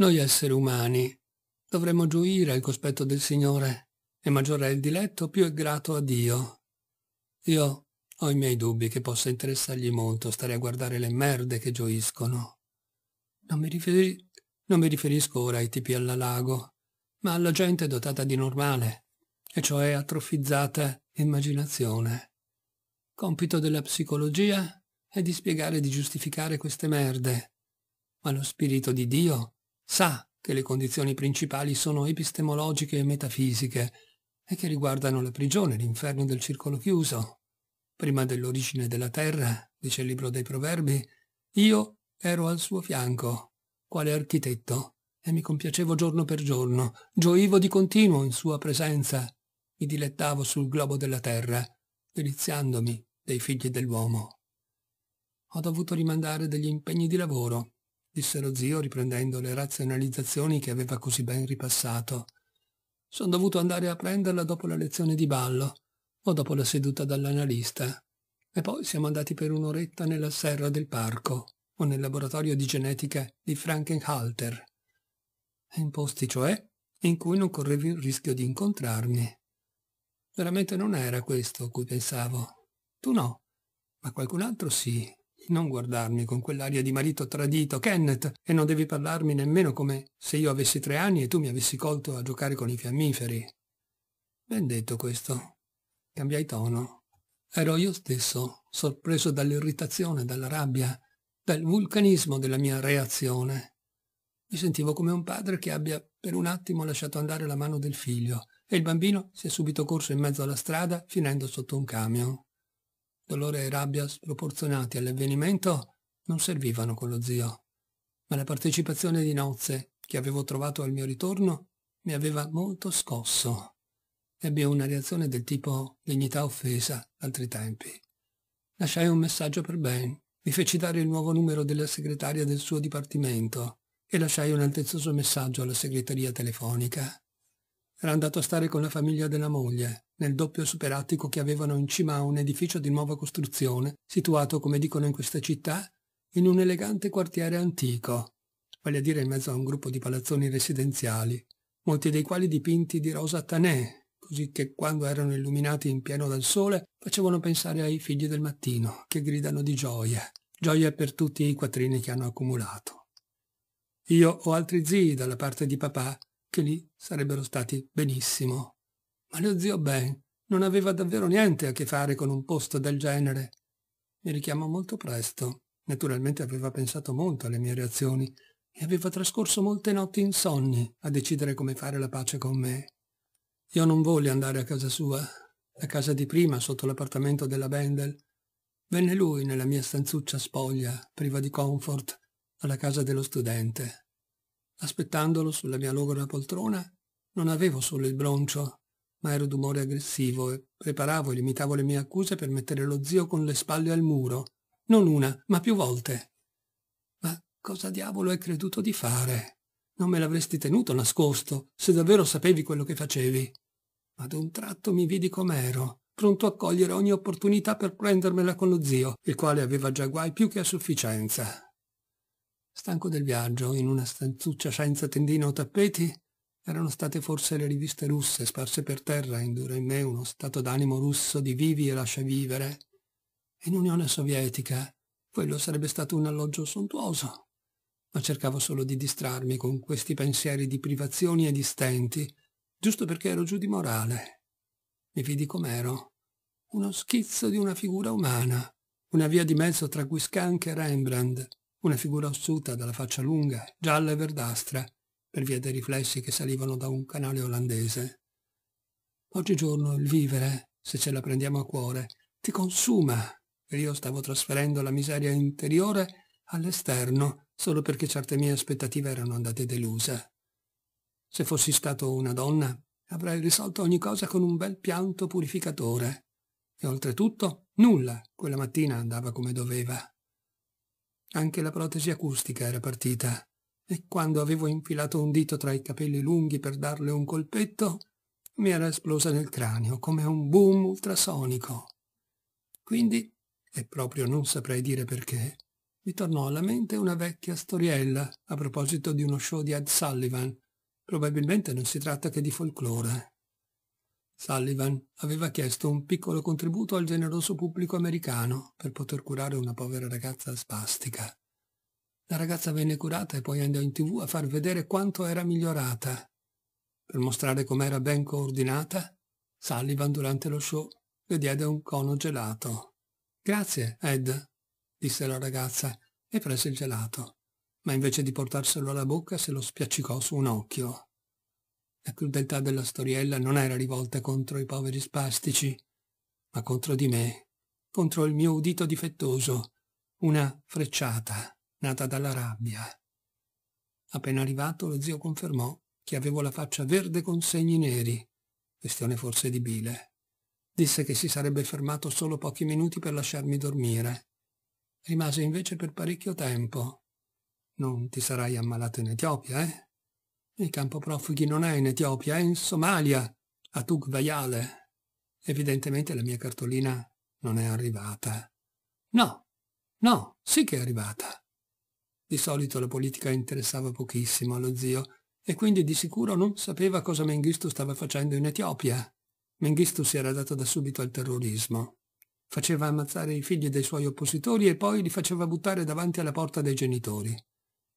Noi esseri umani dovremmo gioire al cospetto del Signore, e maggiore è il diletto, più è grato a Dio. Io ho i miei dubbi che possa interessargli molto stare a guardare le merde che gioiscono. Non mi, riferi... non mi riferisco ora ai tipi alla lago, ma alla gente dotata di normale, e cioè atrofizzata immaginazione. Compito della psicologia è di spiegare e di giustificare queste merde, ma lo spirito di Dio sa che le condizioni principali sono epistemologiche e metafisiche e che riguardano la prigione, l'inferno del circolo chiuso. Prima dell'origine della terra, dice il libro dei proverbi, io ero al suo fianco, quale architetto, e mi compiacevo giorno per giorno, gioivo di continuo in sua presenza, mi dilettavo sul globo della terra, deliziandomi dei figli dell'uomo. Ho dovuto rimandare degli impegni di lavoro, disse lo zio riprendendo le razionalizzazioni che aveva così ben ripassato. Sono dovuto andare a prenderla dopo la lezione di ballo o dopo la seduta dall'analista. E poi siamo andati per un'oretta nella serra del parco o nel laboratorio di genetica di Frankenhalter. In posti, cioè, in cui non correvi il rischio di incontrarmi. Veramente non era questo a cui pensavo. Tu no, ma qualcun altro sì non guardarmi con quell'aria di marito tradito, Kenneth, e non devi parlarmi nemmeno come se io avessi tre anni e tu mi avessi colto a giocare con i fiammiferi. Ben detto questo. Cambiai tono. Ero io stesso, sorpreso dall'irritazione, dalla rabbia, dal vulcanismo della mia reazione. Mi sentivo come un padre che abbia per un attimo lasciato andare la mano del figlio e il bambino si è subito corso in mezzo alla strada finendo sotto un camion dolore e rabbia sproporzionati all'avvenimento non servivano con lo zio, ma la partecipazione di nozze che avevo trovato al mio ritorno mi aveva molto scosso. Ebbe una reazione del tipo dignità offesa, altri tempi. Lasciai un messaggio per Ben, mi feci dare il nuovo numero della segretaria del suo dipartimento e lasciai un altezzoso messaggio alla segreteria telefonica. Era andato a stare con la famiglia della moglie, nel doppio superattico che avevano in cima a un edificio di nuova costruzione, situato, come dicono in questa città, in un elegante quartiere antico, vale a dire in mezzo a un gruppo di palazzoni residenziali, molti dei quali dipinti di rosa tanè, così che quando erano illuminati in pieno dal sole facevano pensare ai figli del mattino, che gridano di gioia, gioia per tutti i quattrini che hanno accumulato. Io ho altri zii dalla parte di papà che lì sarebbero stati benissimo. Ma lo zio Ben non aveva davvero niente a che fare con un posto del genere. Mi richiamò molto presto. Naturalmente aveva pensato molto alle mie reazioni e aveva trascorso molte notti insonni a decidere come fare la pace con me. Io non volli andare a casa sua, la casa di prima sotto l'appartamento della Bendel. Venne lui nella mia stanzuccia spoglia, priva di comfort, alla casa dello studente. Aspettandolo sulla mia logora poltrona, non avevo solo il broncio, ma ero d'umore aggressivo e preparavo e limitavo le mie accuse per mettere lo zio con le spalle al muro, non una, ma più volte. Ma cosa diavolo hai creduto di fare? Non me l'avresti tenuto nascosto, se davvero sapevi quello che facevi. Ma d'un tratto mi vidi com'ero, pronto a cogliere ogni opportunità per prendermela con lo zio, il quale aveva già guai più che a sufficienza. Stanco del viaggio, in una stanzuccia senza tendino o tappeti, erano state forse le riviste russe sparse per terra, a indurre in me uno stato d'animo russo di vivi e lascia vivere. In Unione Sovietica quello sarebbe stato un alloggio sontuoso, ma cercavo solo di distrarmi con questi pensieri di privazioni e di stenti, giusto perché ero giù di morale. Mi vidi com'ero, uno schizzo di una figura umana, una via di mezzo tra Guiscanche e Rembrandt, una figura ossuta dalla faccia lunga, gialla e verdastra, per via dei riflessi che salivano da un canale olandese. Oggigiorno il vivere, se ce la prendiamo a cuore, ti consuma, e io stavo trasferendo la miseria interiore all'esterno solo perché certe mie aspettative erano andate deluse. Se fossi stato una donna, avrei risolto ogni cosa con un bel pianto purificatore. E oltretutto, nulla quella mattina andava come doveva. Anche la protesi acustica era partita e quando avevo infilato un dito tra i capelli lunghi per darle un colpetto, mi era esplosa nel cranio come un boom ultrasonico. Quindi, e proprio non saprei dire perché, mi tornò alla mente una vecchia storiella a proposito di uno show di Ed Sullivan. Probabilmente non si tratta che di folklore. Sullivan aveva chiesto un piccolo contributo al generoso pubblico americano per poter curare una povera ragazza spastica. La ragazza venne curata e poi andò in tv a far vedere quanto era migliorata. Per mostrare com'era ben coordinata, Sullivan durante lo show le diede un cono gelato. Grazie, Ed, disse la ragazza e prese il gelato, ma invece di portarselo alla bocca se lo spiaccicò su un occhio. La crudeltà della storiella non era rivolta contro i poveri spastici, ma contro di me, contro il mio udito difettoso, una frecciata nata dalla rabbia. Appena arrivato, lo zio confermò che avevo la faccia verde con segni neri, questione forse di bile. Disse che si sarebbe fermato solo pochi minuti per lasciarmi dormire. Rimase invece per parecchio tempo. Non ti sarai ammalato in Etiopia, eh? Il campo profughi non è in Etiopia, è in Somalia, a Tugvaiale. Evidentemente la mia cartolina non è arrivata. No, no, sì che è arrivata. Di solito la politica interessava pochissimo allo zio e quindi di sicuro non sapeva cosa Mengistu stava facendo in Etiopia. Mengistu si era dato da subito al terrorismo. Faceva ammazzare i figli dei suoi oppositori e poi li faceva buttare davanti alla porta dei genitori.